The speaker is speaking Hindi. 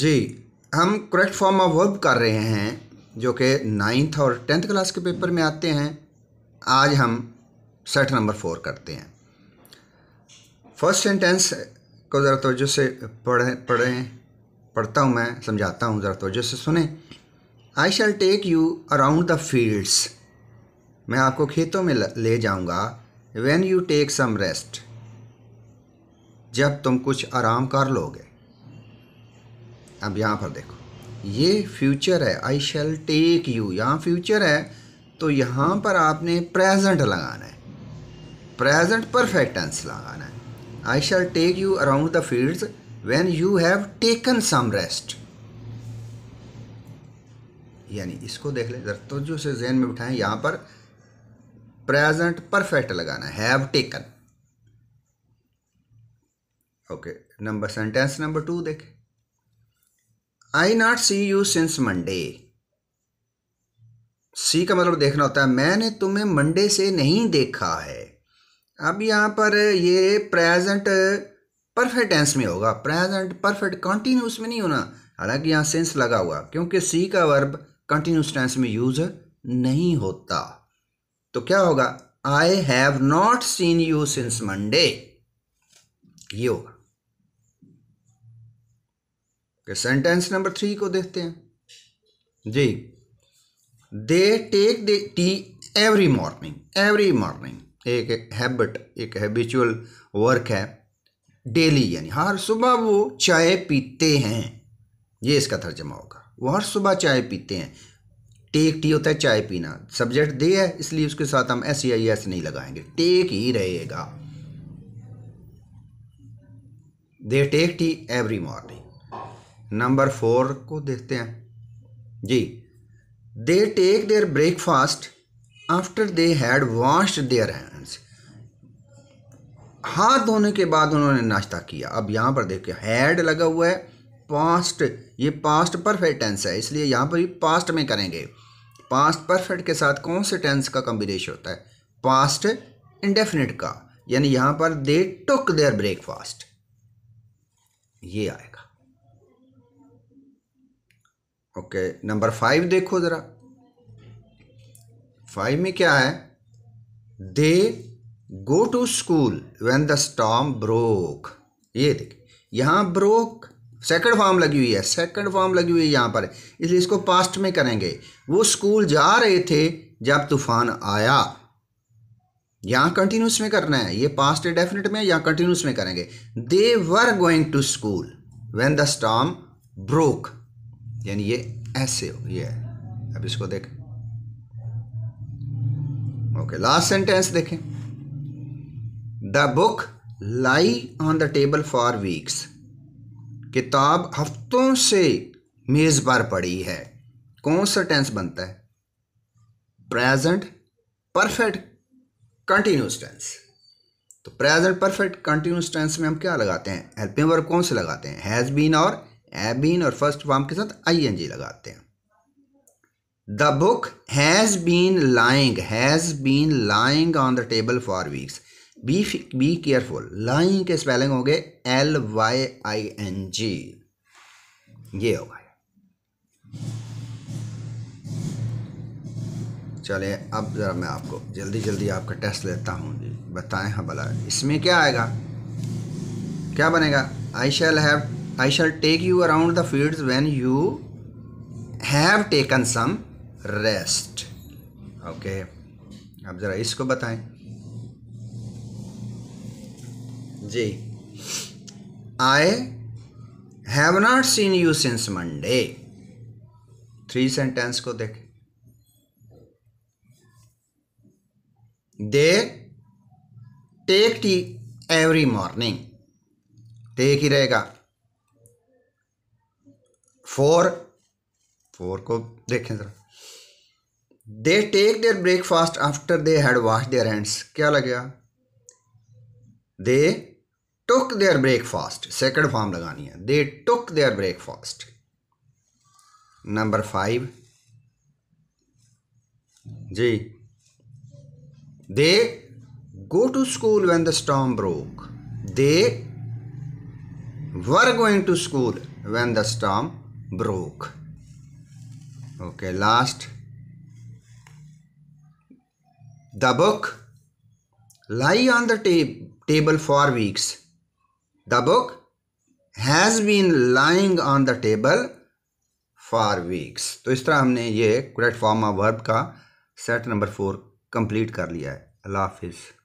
जी हम करेक्ट फॉर्म ऑफ वर्ब कर रहे हैं जो कि नाइन्थ और टेंथ क्लास के पेपर में आते हैं आज हम सेट नंबर फोर करते हैं फर्स्ट सेंटेंस को ज़रा तोजह से पढ़े पढ़ें पढ़ता हूँ मैं समझाता हूँ ज़रा तोजह से सुने I shall take you around the fields मैं आपको खेतों में ले जाऊँगा when you take some rest जब तुम कुछ आराम कर लोगे अब यहाँ पर देखो ये फ्यूचर है आई शेल टेक यू यहाँ फ्यूचर है तो यहाँ पर आपने प्रेजेंट लगाना है प्रेजेंट परफेक्ट टेंस लगाना है I shall take you around the fields when you have taken some rest यानी इसको देख ले जरा से जहन में बिठाएं यहाँ पर प्रेजेंट परफेक्ट लगाना है have taken okay number sentence number two देखें I not see you since Monday see का मतलब देखना होता है मैंने तुम्हें मंडे से नहीं देखा है अब यहाँ पर ये प्रेजेंट परफेक्ट टेंस में होगा प्रेजेंट परफेक्ट कंटिन्यूस में नहीं होना हालांकि यहाँ सेंस लगा हुआ क्योंकि सी का वर्ब कंटिन्यूस टेंस में यूज नहीं होता तो क्या होगा I have not seen you since Monday ये होगा कि सेंटेंस नंबर थ्री को देखते हैं जी they take their tea every morning every morning एक हैबिट एक हैबिचुअल वर्क है डेली यानी हर सुबह वो चाय पीते हैं ये इसका तर्जमा होगा वो हर सुबह चाय पीते हैं टेक टी होता है चाय पीना सब्जेक्ट दे है इसलिए उसके साथ हम एस या एस नहीं लगाएंगे टेक ही रहेगा they take tea every morning number four को देखते हैं जी they take their breakfast after they had washed their hands हाथ धोने के बाद उन्होंने नाश्ता किया अब यहाँ पर देखिए हैड लगा हुआ है पास्ट ये पास्ट परफेक्ट टेंस है इसलिए यहाँ पर भी पास्ट में करेंगे पास्ट परफेक्ट के साथ कौन से टेंस का कम्बिनेशन होता है पास्ट इंडेफिनिट का यानी यहाँ पर दे टुक देयर ब्रेकफास्ट ये आएगा ओके नंबर फाइव देखो ज़रा फाइव में क्या है they go to school when the storm broke ये देखिए यहां ब्रोक सेकंड फॉर्म लगी हुई है सेकंड फॉर्म लगी हुई है यहां पर इसलिए इसको पास्ट में करेंगे वो स्कूल जा रहे थे जब तूफान आया यहां कंटिन्यूस में करना है ये पास्ट डेफिनेट में या कंटिन्यूस में करेंगे they were going to school when the storm broke यानी ये ऐसे हो ये अब इसको देखें ओके लास्ट सेंटेंस देखें the book lay on the table for weeks किताब हफ्तों से मेज़ पर पड़ी है कौन सा टेंस बनता है प्रेजेंट परफेक्ट कंटिन्यूस टेंस तो प्रेजेंट परफेक्ट कंटिन्यूस टेंस में हम क्या लगाते हैं हेल्पिंग वर्ब कौन से लगाते हैं हैज़ बीन और एबीन और फर्स्ट फॉर्म के साथ आई एन जी लगाते हैं the book has been lying has been lying on the table for weeks be be careful lying के स्पेलिंग होंगे L Y I N G ये होगा चले अब ज़रा मैं आपको जल्दी जल्दी आपका टेस्ट लेता हूँ जी बताएं हाँ भला इसमें क्या आएगा क्या बनेगा I shall have I shall take you around the fields when you have taken some rest. Okay. अब ज़रा इसको बताएं जी I have not seen you since Monday three sentence को देख they take tea every morning take ही रहेगा फोर फोर को देखें जरा they take their breakfast after they had wash their hands क्या लग गया they took their breakfast second form लगानी है they took their breakfast number five जी they go to school when the storm broke they were going to school when the storm broke okay last the book lie on the ta- table for weeks the book has been lying on the table for weeks तो इस तरह हमने ये करेक्ट फॉर्म ऑफ वर्ब का सेट नंबर फोर कंप्लीट कर लिया है अल्लाह हाफिज़